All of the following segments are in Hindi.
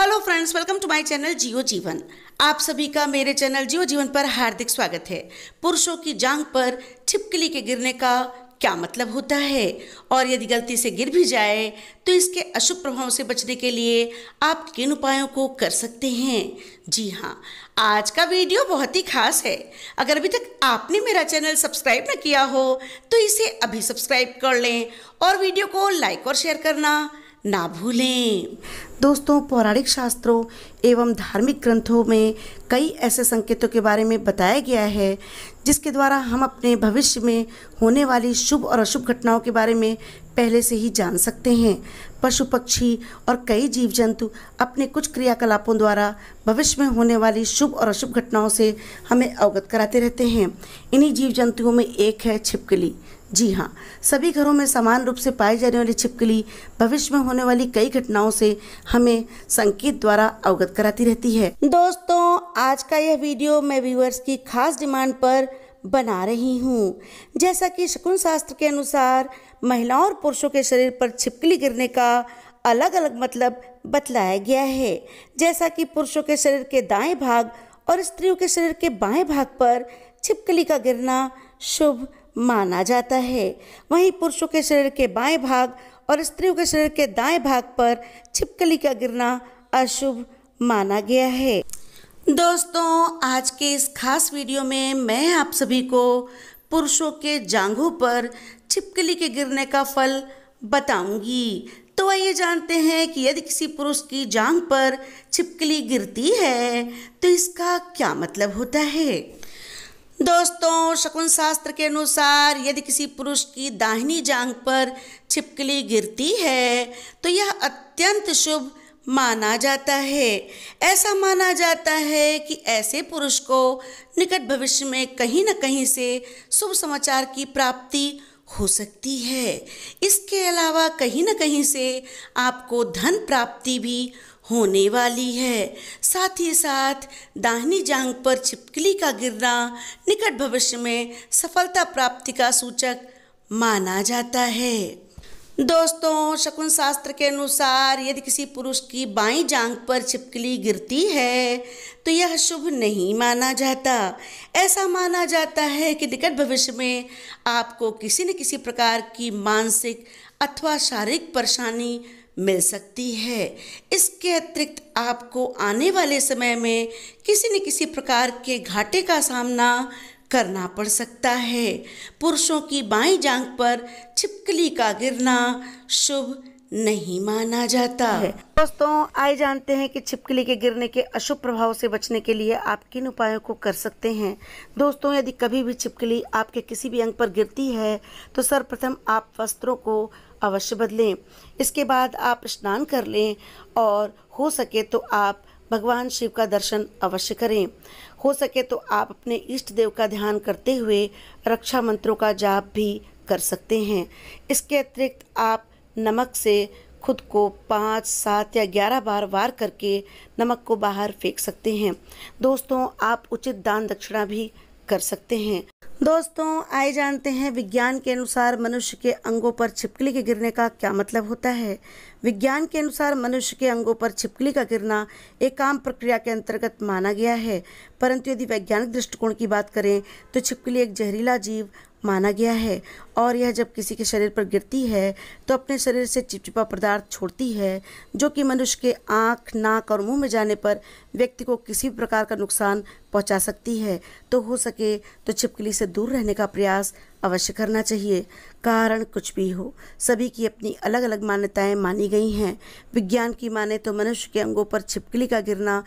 hello friends welcome to my channel Jiyo Jeevan आप सभी का मेरे चैनल जियो जीवन पर हार्दिक स्वागत है पुरुषों की जांग पर छिपकली के गिरने का क्या मतलब होता है और यदि गलती से गिर भी जाए तो इसके अशुभ प्रभाव से बचने के लिए आप किन उपायों को कर सकते हैं जी हाँ आज का वीडियो बहुत ही खास है अगर अभी तक आपने मेरा चैनल सब्सक्राइब न किया हो तो इसे अभी सब्सक्राइब कर लें और वीडियो को लाइक और शेयर करना ना भूलें दोस्तों पौराणिक शास्त्रों एवं धार्मिक ग्रंथों में कई ऐसे संकेतों के बारे में बताया गया है जिसके द्वारा हम अपने भविष्य में होने वाली शुभ और अशुभ घटनाओं के बारे में पहले से ही जान सकते हैं पशु पक्षी और कई जीव जंतु अपने कुछ क्रियाकलापों द्वारा भविष्य में होने वाली शुभ और अशुभ घटनाओं से हमें अवगत कराते रहते हैं इन्हीं जीव जंतुओं में एक है छिपकली जी हाँ सभी घरों में समान रूप से पाई जाने वाली छिपकली भविष्य में होने वाली कई घटनाओं से हमें संकेत द्वारा अवगत कराती रहती है दोस्तों आज का यह वीडियो मैं व्यूअर्स की खास डिमांड पर बना रही हूँ जैसा कि शकुन शास्त्र के अनुसार महिलाओं और पुरुषों के शरीर पर छिपकली गिरने का अलग अलग मतलब बतलाया गया है जैसा कि पुरुषों के शरीर के दाएं भाग और स्त्रियों के शरीर के बाएं भाग पर छिपकली का गिरना शुभ माना जाता है वहीं पुरुषों के शरीर के बाएं भाग और स्त्रियों के शरीर के दाएं भाग पर छिपकली का गिरना अशुभ माना गया है दोस्तों आज के इस खास वीडियो में मैं आप सभी को पुरुषों के जांघों पर छिपकली के गिरने का फल बताऊंगी तो आइए जानते हैं कि यदि किसी पुरुष की जांघ पर छिपकली गिरती है तो इसका क्या मतलब होता है दोस्तों शकुन शास्त्र के अनुसार यदि किसी पुरुष की दाहिनी जांग पर छिपकली गिरती है तो यह अत्यंत शुभ माना जाता है ऐसा माना जाता है कि ऐसे पुरुष को निकट भविष्य में कहीं न कहीं से शुभ समाचार की प्राप्ति हो सकती है इसके अलावा कहीं ना कहीं से आपको धन प्राप्ति भी होने वाली है साथ ही साथ दाहिनी जांग पर छिपकली का गिरना निकट भविष्य में सफलता प्राप्ति का सूचक माना जाता है दोस्तों शकुन शास्त्र के अनुसार यदि किसी पुरुष की बाई जांग पर छिपकली गिरती है तो यह शुभ नहीं माना जाता ऐसा माना जाता है कि निकट भविष्य में आपको किसी न किसी प्रकार की मानसिक अथवा शारीरिक परेशानी मिल सकती है इसके अतिरिक्त आपको आने वाले समय में किसी न किसी प्रकार के घाटे का सामना करना पड़ सकता है पुरुषों की बाई जांग पर छिपकली का गिरना शुभ नहीं माना जाता है दोस्तों आए जानते हैं कि छिपकली के गिरने के अशुभ प्रभाव से बचने के लिए आप किन उपायों को कर सकते हैं दोस्तों यदि कभी भी छिपकली आपके किसी भी अंग पर गिरती है तो सर्वप्रथम आप वस्त्रों को अवश्य बदलें इसके बाद आप स्नान कर लें और हो सके तो आप भगवान शिव का दर्शन अवश्य करें हो सके तो आप अपने इष्ट देव का ध्यान करते हुए रक्षा मंत्रों का जाप भी कर सकते हैं इसके अतिरिक्त आप नमक से खुद को पाँच सात या ग्यारह बार वार करके नमक को बाहर फेंक सकते हैं दोस्तों आप उचित दान दक्षिणा भी कर सकते हैं दोस्तों आए जानते हैं विज्ञान के अनुसार मनुष्य के अंगों पर छिपकली के गिरने का क्या मतलब होता है विज्ञान के अनुसार मनुष्य के अंगों पर छिपकली का गिरना एक आम प्रक्रिया के अंतर्गत माना गया है परंतु यदि वैज्ञानिक दृष्टिकोण की बात करें तो छिपकली एक जहरीला जीव माना गया है और यह जब किसी के शरीर पर गिरती है तो अपने शरीर से चिपचिपा पदार्थ छोड़ती है जो कि मनुष्य के आँख नाक और मुंह में जाने पर व्यक्ति को किसी भी प्रकार का नुकसान पहुंचा सकती है तो हो सके तो छिपकली से दूर रहने का प्रयास अवश्य करना चाहिए कारण कुछ भी हो सभी की अपनी अलग अलग मान्यताएं मानी गई हैं विज्ञान की माने तो मनुष्य के अंगों पर छिपकली का गिरना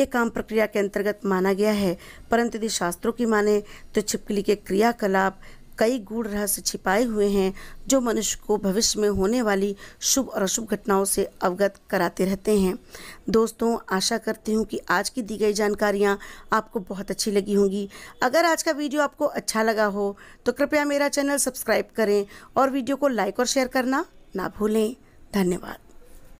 एक आम प्रक्रिया के अंतर्गत माना गया है परंतु यदि शास्त्रों की माने तो छिपकली के क्रियाकलाप कई गूढ़ रहस्य छिपाए हुए हैं जो मनुष्य को भविष्य में होने वाली शुभ और अशुभ घटनाओं से अवगत कराते रहते हैं दोस्तों आशा करती हूँ कि आज की दी गई जानकारियाँ आपको बहुत अच्छी लगी होंगी अगर आज का वीडियो आपको अच्छा लगा हो तो कृपया मेरा चैनल सब्सक्राइब करें और वीडियो को लाइक और शेयर करना ना भूलें धन्यवाद